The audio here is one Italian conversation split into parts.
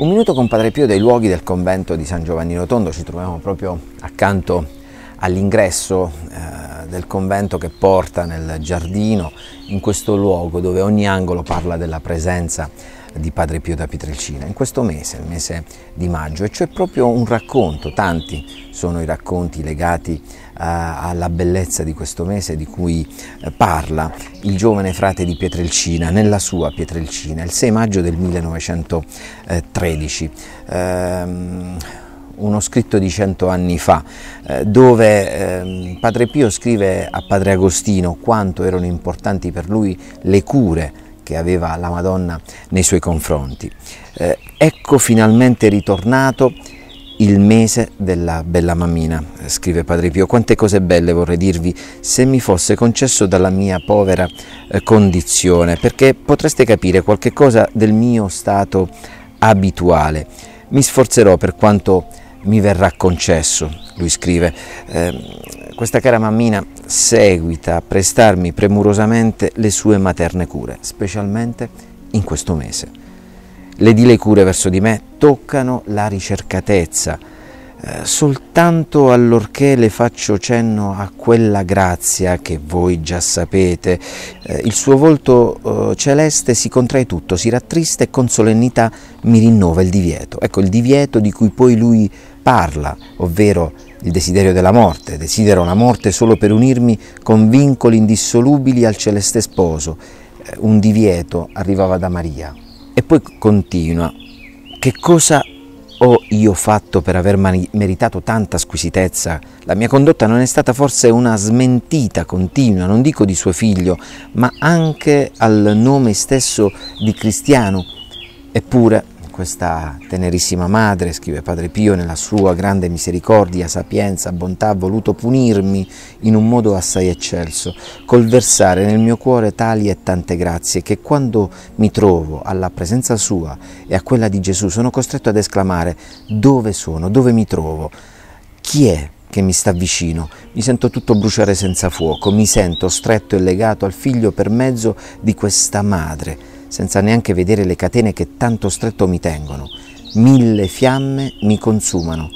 Un minuto con Padre Pio dei luoghi del convento di San Giovanni Rotondo, ci troviamo proprio accanto all'ingresso eh, del convento che porta nel giardino, in questo luogo dove ogni angolo parla della presenza di Padre Pio da Pietrelcina, in questo mese, il mese di maggio, e c'è proprio un racconto, tanti sono i racconti legati eh, alla bellezza di questo mese di cui eh, parla il giovane frate di Pietrelcina nella sua Pietrelcina, il 6 maggio del 1913. Ehm, uno scritto di cento anni fa, eh, dove ehm, Padre Pio scrive a Padre Agostino quanto erano importanti per lui le cure che aveva la Madonna nei suoi confronti. Eh, ecco finalmente ritornato il mese della bella mammina, eh, scrive Padre Pio. Quante cose belle vorrei dirvi se mi fosse concesso dalla mia povera eh, condizione, perché potreste capire qualche cosa del mio stato abituale. Mi sforzerò per quanto mi verrà concesso, lui scrive. Eh, questa cara mammina seguita a prestarmi premurosamente le sue materne cure, specialmente in questo mese. Le dile cure verso di me toccano la ricercatezza, eh, soltanto allorché le faccio cenno a quella grazia che voi già sapete. Eh, il suo volto eh, celeste si contrae tutto, si rattrista e con solennità mi rinnova il divieto. Ecco, il divieto di cui poi lui parla, ovvero il desiderio della morte. Desidero la morte solo per unirmi con vincoli indissolubili al celeste sposo. Eh, un divieto arrivava da Maria. E poi continua. Che cosa ho oh, io fatto per aver meritato tanta squisitezza? La mia condotta non è stata forse una smentita continua, non dico di suo figlio, ma anche al nome stesso di cristiano. Eppure questa tenerissima madre, scrive Padre Pio, nella sua grande misericordia, sapienza, bontà, ha voluto punirmi in un modo assai eccelso, col versare nel mio cuore tali e tante grazie che quando mi trovo alla presenza sua e a quella di Gesù sono costretto ad esclamare dove sono, dove mi trovo, chi è? che mi sta vicino. Mi sento tutto bruciare senza fuoco, mi sento stretto e legato al figlio per mezzo di questa madre senza neanche vedere le catene che tanto stretto mi tengono. Mille fiamme mi consumano.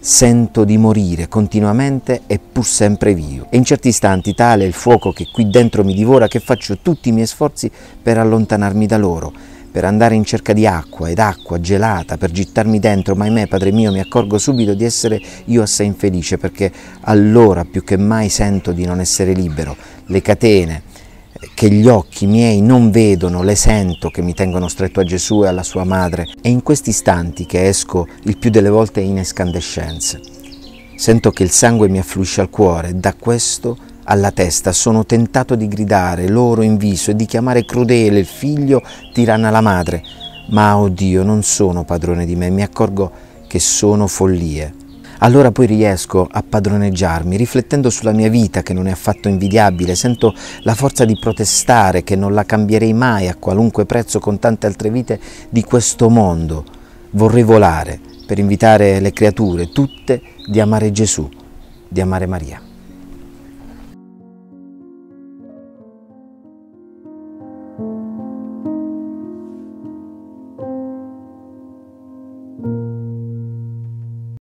Sento di morire continuamente e pur sempre vivo. E in certi istanti tale è il fuoco che qui dentro mi divora che faccio tutti i miei sforzi per allontanarmi da loro, per andare in cerca di acqua ed acqua gelata, per gittarmi dentro, ma ahimè, padre mio, mi accorgo subito di essere io assai infelice perché allora più che mai sento di non essere libero. Le catene, che gli occhi miei non vedono, le sento che mi tengono stretto a Gesù e alla sua madre. È in questi istanti che esco il più delle volte in escandescenze. Sento che il sangue mi affluisce al cuore, da questo alla testa sono tentato di gridare loro in viso e di chiamare crudele il figlio tiranna la madre. Ma oh Dio, non sono padrone di me, mi accorgo che sono follie allora poi riesco a padroneggiarmi, riflettendo sulla mia vita che non è affatto invidiabile, sento la forza di protestare che non la cambierei mai a qualunque prezzo con tante altre vite di questo mondo. Vorrei volare per invitare le creature tutte di amare Gesù, di amare Maria.